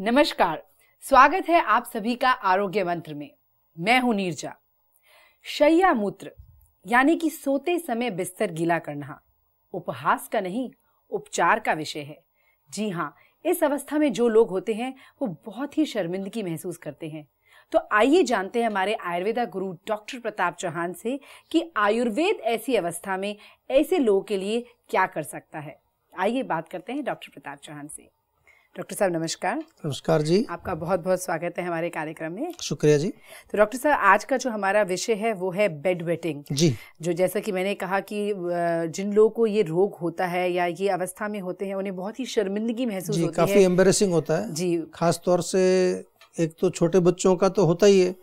नमस्कार स्वागत है आप सभी का आरोग्य मंत्र में मैं हूं नीरजा शैया मूत्र यानी कि सोते समय बिस्तर गीला करना उपहास का नहीं उपचार का विषय है जी हाँ इस अवस्था में जो लोग होते हैं वो बहुत ही शर्मिंदगी महसूस करते हैं तो आइए जानते हैं हमारे आयुर्वेदा गुरु डॉक्टर प्रताप चौहान से कि आयुर्वेद ऐसी अवस्था में ऐसे लोगों के लिए क्या कर सकता है आइए बात करते हैं डॉक्टर प्रताप चौहान से डॉक्टर साहब नमस्कार नमस्कार जी आपका बहुत बहुत स्वागत है हमारे कार्यक्रम में शुक्रिया जी तो डॉक्टर साहब आज का जो हमारा विषय है वो है बेड वेटिंग जी जो जैसा कि मैंने कहा कि जिन लोगों को ये रोग होता है या ये अवस्था में होते हैं उन्हें बहुत ही शर्मिंदगी महसूस होती काफी है काफी एम्बेसिंग होता है जी खासतौर से एक तो छोटे बच्चों का तो होता ही है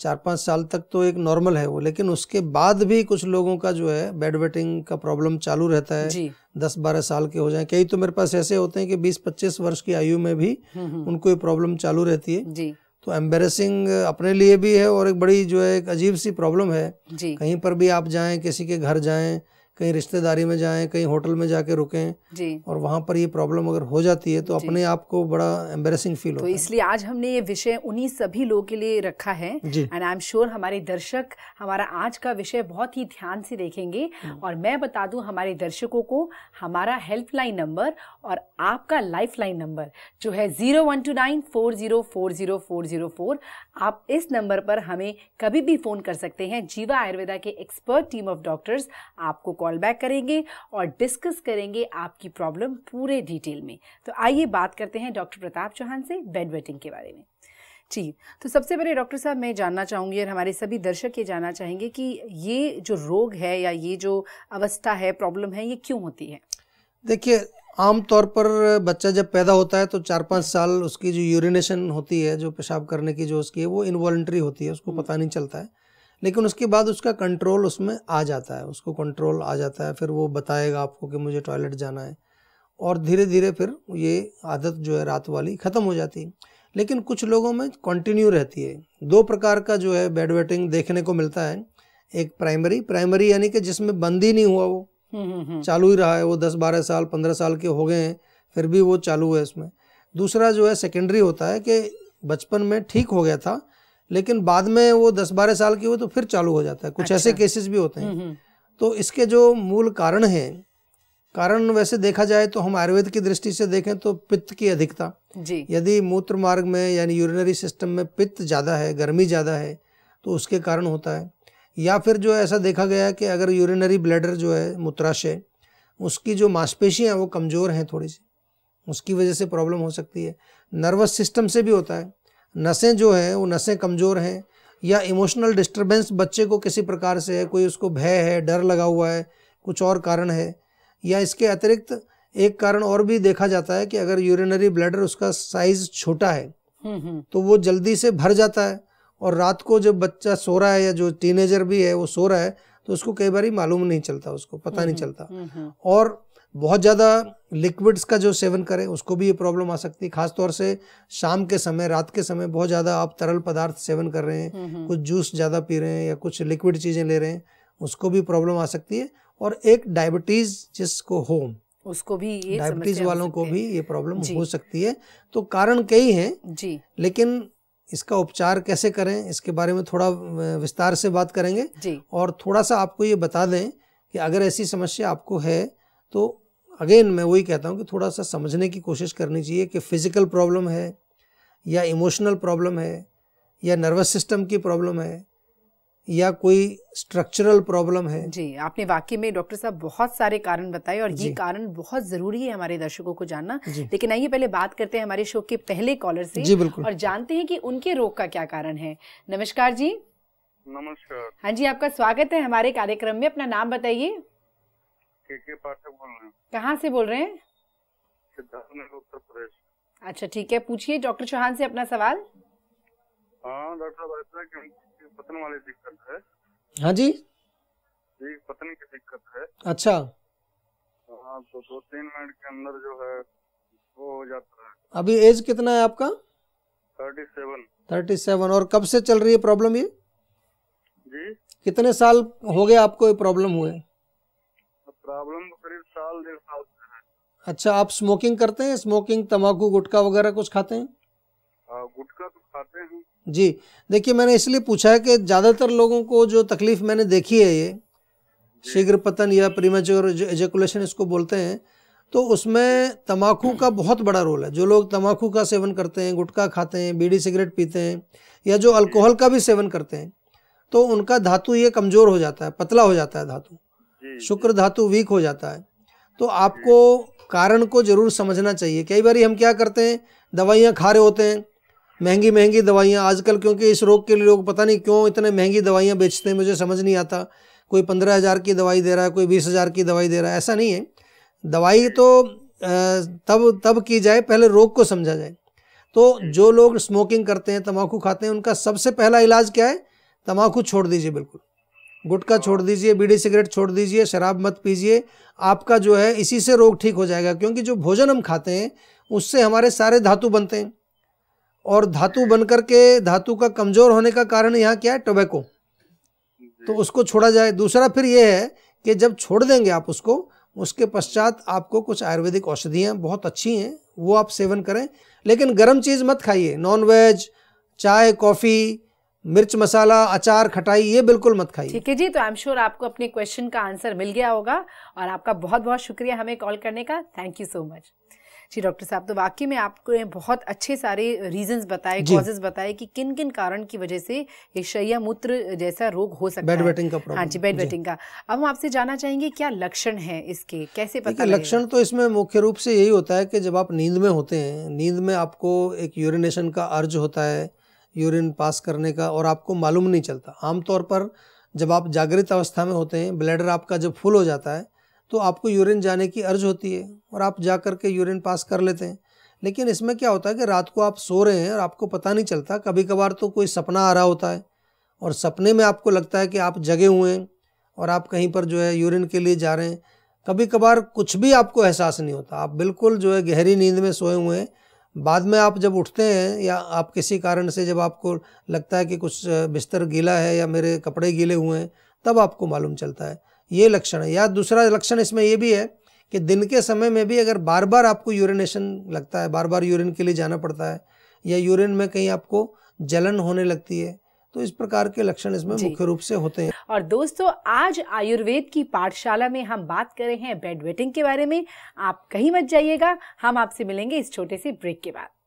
चार पाँच साल तक तो एक नॉर्मल है वो लेकिन उसके बाद भी कुछ लोगों का जो है बेड वेटिंग का प्रॉब्लम चालू रहता है दस बारह साल के हो जाए कई तो मेरे पास ऐसे होते हैं कि बीस पच्चीस वर्ष की आयु में भी हम्म, हम्म। उनको ये प्रॉब्लम चालू रहती है जी। तो एम्बेसिंग अपने लिए भी है और एक बड़ी जो है एक अजीब सी प्रॉब्लम है कहीं पर भी आप जाए किसी के घर जाए कहीं रिश्तेदारी में जाएं कहीं होटल में जाके रुकें जी और वहाँ पर ये प्रॉब्लम अगर हो जाती है तो अपने आप को बड़ा एम्बेसिंग फील तो होता है इसलिए आज हमने ये विषय उन्हीं सभी लोगों के लिए रखा है एंड आई एम श्योर हमारे दर्शक हमारा आज का विषय बहुत ही ध्यान से देखेंगे हम्म। और मैं बता दूं हमारे दर्शकों को हमारा हेल्पलाइन नंबर और आपका लाइफ नंबर जो है zero one two nine four zero four zero four zero four आप इस नंबर पर हमें कभी भी फ़ोन कर सकते हैं जीवा आयुर्वेदा के एक्सपर्ट टीम ऑफ डॉक्टर्स आपको कॉल कॉल बैक करेंगे और डिस्कस करेंगे आपकी प्रॉब्लम पूरे डिटेल में तो आइए बात करते हैं डॉक्टर प्रताप चौहान से बेड वेटिंग के बारे में जी तो सबसे पहले डॉक्टर साहब मैं जानना चाहूँगी और हमारे सभी दर्शक ये जानना चाहेंगे कि ये जो रोग है या ये जो अवस्था है प्रॉब्लम है ये क्यों होती है देखिए आमतौर पर बच्चा जब पैदा होता है तो चार पाँच साल उसकी जो यूरिनेशन होती है जो पेशाब करने की जो उसकी है वो इन्वॉल्ट्री होती है उसको हम्म। पता नहीं चलता है लेकिन उसके बाद उसका कंट्रोल उसमें आ जाता है उसको कंट्रोल आ जाता है फिर वो बताएगा आपको कि मुझे टॉयलेट जाना है और धीरे धीरे फिर ये आदत जो है रात वाली ख़त्म हो जाती है लेकिन कुछ लोगों में कंटिन्यू रहती है दो प्रकार का जो है बेड वेटिंग देखने को मिलता है एक प्राइमरी प्राइमरी यानी कि जिसमें बंद ही नहीं हुआ वो हम्म, हम्म, हम्म। चालू ही रहा है वो दस बारह साल पंद्रह साल के हो गए हैं फिर भी वो चालू है उसमें दूसरा जो है सेकेंडरी होता है कि बचपन में ठीक हो गया था लेकिन बाद में वो दस बारह साल की हो तो फिर चालू हो जाता है कुछ अच्छा। ऐसे केसेस भी होते हैं हम्म, हम्म। तो इसके जो मूल कारण है कारण वैसे देखा जाए तो हम आयुर्वेद की दृष्टि से देखें तो पित्त की अधिकता जी यदि मूत्र मार्ग में यानी यूरिनरी सिस्टम में पित्त ज़्यादा है गर्मी ज़्यादा है तो उसके कारण होता है या फिर जो ऐसा देखा गया है कि अगर यूरिनरी ब्लैडर जो है मूत्राशय उसकी जो मांसपेशियाँ हैं वो कमज़ोर हैं थोड़ी सी उसकी वजह से प्रॉब्लम हो सकती है नर्वस सिस्टम से भी होता है नसें जो हैं वो नसें कमज़ोर हैं या इमोशनल डिस्टरबेंस बच्चे को किसी प्रकार से है कोई उसको भय है डर लगा हुआ है कुछ और कारण है या इसके अतिरिक्त एक कारण और भी देखा जाता है कि अगर यूरिनरी ब्लैडर उसका साइज छोटा है हम्म, हम्म। तो वो जल्दी से भर जाता है और रात को जब बच्चा सो रहा है या जो टीनेजर भी है वो सो रहा है तो उसको कई बार मालूम नहीं चलता उसको पता नहीं हम्म, चलता और बहुत ज़्यादा लिक्विड्स का जो सेवन करें उसको भी ये प्रॉब्लम आ सकती है खासतौर से शाम के समय रात के समय बहुत ज़्यादा आप तरल पदार्थ सेवन कर रहे हैं हम्म, हम्म। कुछ जूस ज़्यादा पी रहे हैं या कुछ लिक्विड चीज़ें ले रहे हैं उसको भी प्रॉब्लम आ सकती है और एक डायबिटीज़ जिसको हो उसको भी डायबिटीज वालों को भी ये प्रॉब्लम हो सकती है तो कारण कई हैं जी लेकिन इसका उपचार कैसे करें इसके बारे में थोड़ा विस्तार से बात करेंगे जी और थोड़ा सा आपको ये बता दें कि अगर ऐसी समस्या आपको है तो अगेन मैं वही कहता हूँ कि थोड़ा सा समझने की कोशिश करनी चाहिए कि फ़िज़िकल प्रॉब्लम है या इमोशनल प्रॉब्लम है या नर्वस सिस्टम की प्रॉब्लम है या कोई स्ट्रक्चरल प्रॉब्लम है जी आपने वाकई में डॉक्टर साहब बहुत सारे कारण बताए और ये कारण बहुत जरूरी है हमारे दर्शकों को जानना लेकिन आइए पहले बात करते हैं हमारे शो के पहले कॉलर से जी बिल्कुल और जानते हैं कि उनके रोग का क्या कारण है नमस्कार जी नमस्कार हाँ जी आपका स्वागत है हमारे कार्यक्रम में अपना नाम बताइए के के पाठक बोल रहे हैं कहाँ से बोल रहे हैं सिद्धार्थनगर उत्तर प्रदेश अच्छा ठीक है पूछिए डॉक्टर चौहान से अपना सवाल हाँ डॉक्टर साहब ऐसा कि पतन वाली दिक्कत है हाँ जी जी पत्नी की दिक्कत है अच्छा हाँ तो दो तीन मिनट के अंदर जो है वो हो जाता है अभी एज कितना है आपका थर्टी सेवन थर्टी सेवन और कब से चल रही है प्रॉब्लम ये जी कितने साल हो गए आपको ये प्रॉब्लम हुए प्रॉब्लम तो करीब साल डेढ़ साल अच्छा आप स्मोकिंग करते हैं स्मोकिंग तम्बाकू गुटखा वगैरह कुछ खाते हैं गुटखा तो खाते हैं जी देखिए मैंने इसलिए पूछा है कि ज़्यादातर लोगों को जो तकलीफ मैंने देखी है ये शीघ्र पतन या प्रीमेच्योर एजेकुलेशन इसको बोलते हैं तो उसमें तम्बाकू का बहुत बड़ा रोल है जो लोग तम्बाकू का सेवन करते हैं गुटखा खाते हैं बीड़ी सिगरेट पीते हैं या जो अल्कोहल का भी सेवन करते हैं तो उनका धातु ये कमज़ोर हो जाता है पतला हो जाता है धातु शुक्र धातु वीक हो जाता है तो आपको कारण को जरूर समझना चाहिए कई बार हम क्या करते हैं दवाइयाँ खा रहे होते हैं महंगी महंगी दवाइयाँ आजकल क्योंकि इस रोग के लिए लोग पता नहीं क्यों इतने महंगी दवाइयाँ बेचते हैं मुझे समझ नहीं आता कोई पंद्रह हज़ार की दवाई दे रहा है कोई बीस हज़ार की दवाई दे रहा है ऐसा नहीं है दवाई तो तब तब की जाए पहले रोग को समझा जाए तो जो लोग स्मोकिंग करते हैं तम्बाकू खाते हैं उनका सबसे पहला इलाज क्या है तम्बाकू छोड़ दीजिए बिल्कुल गुटखा छोड़ दीजिए बीड़ी सिगरेट छोड़ दीजिए शराब मत पीजिए आपका जो है इसी से रोग ठीक हो जाएगा क्योंकि जो भोजन हम खाते हैं उससे हमारे सारे धातु बनते हैं और धातु बन कर के धातु का कमज़ोर होने का कारण यहाँ क्या है टोबैको तो उसको छोड़ा जाए दूसरा फिर ये है कि जब छोड़ देंगे आप उसको उसके पश्चात आपको कुछ आयुर्वेदिक औषधियाँ बहुत अच्छी हैं वो आप सेवन करें लेकिन गर्म चीज़ मत खाइए नॉन वेज चाय कॉफ़ी मिर्च मसाला अचार खटाई ये बिल्कुल मत खाइए ठीक है जी तो आई एम श्योर आपको अपने क्वेश्चन का आंसर मिल गया होगा और आपका बहुत बहुत शुक्रिया हमें कॉल करने का थैंक यू सो मच जी डॉक्टर साहब तो वाकई में आपको बहुत अच्छे सारे रीजंस बताए कॉजेज बताए कि किन किन कारण की वजह से ये शैया मूत्र जैसा रोग हो सकता बेड वेटिंग का हाँ जी बेड वेटिंग का अब हम आपसे जानना चाहेंगे क्या लक्षण है इसके कैसे पता लक्षण तो इसमें मुख्य रूप से यही होता है कि जब आप नींद में होते हैं नींद में आपको एक यूरिनेशन का अर्ज होता है यूरिन पास करने का और आपको मालूम नहीं चलता आमतौर पर जब आप जागृत अवस्था में होते हैं ब्लैडर आपका जब फुल हो जाता है तो आपको यूरिन जाने की अर्ज होती है और आप जा कर के यूरिन पास कर लेते हैं लेकिन इसमें क्या होता है कि रात को आप सो रहे हैं और आपको पता नहीं चलता कभी कभार तो कोई सपना आ रहा होता है और सपने में आपको लगता है कि आप जगे हुए हैं और आप कहीं पर जो है यूरिन के लिए जा रहे हैं कभी कभार कुछ भी आपको एहसास नहीं होता आप बिल्कुल जो है गहरी नींद में सोए हुए हैं बाद में आप जब उठते हैं या आप किसी कारण से जब आपको लगता है कि कुछ बिस्तर गीला है या मेरे कपड़े गीले हुए हैं तब आपको मालूम चलता है ये लक्षण है या दूसरा लक्षण इसमें ये भी है कि दिन के समय में भी अगर बार बार आपको यूरिनेशन लगता है बार बार यूरिन के लिए जाना पड़ता है या यूरिन में कहीं आपको जलन होने लगती है तो इस प्रकार के लक्षण इसमें मुख्य रूप से होते हैं और दोस्तों आज आयुर्वेद की पाठशाला में हम बात कर रहे हैं बेड वेटिंग के बारे में आप कहीं मत जाइएगा हम आपसे मिलेंगे इस छोटे से ब्रेक के बाद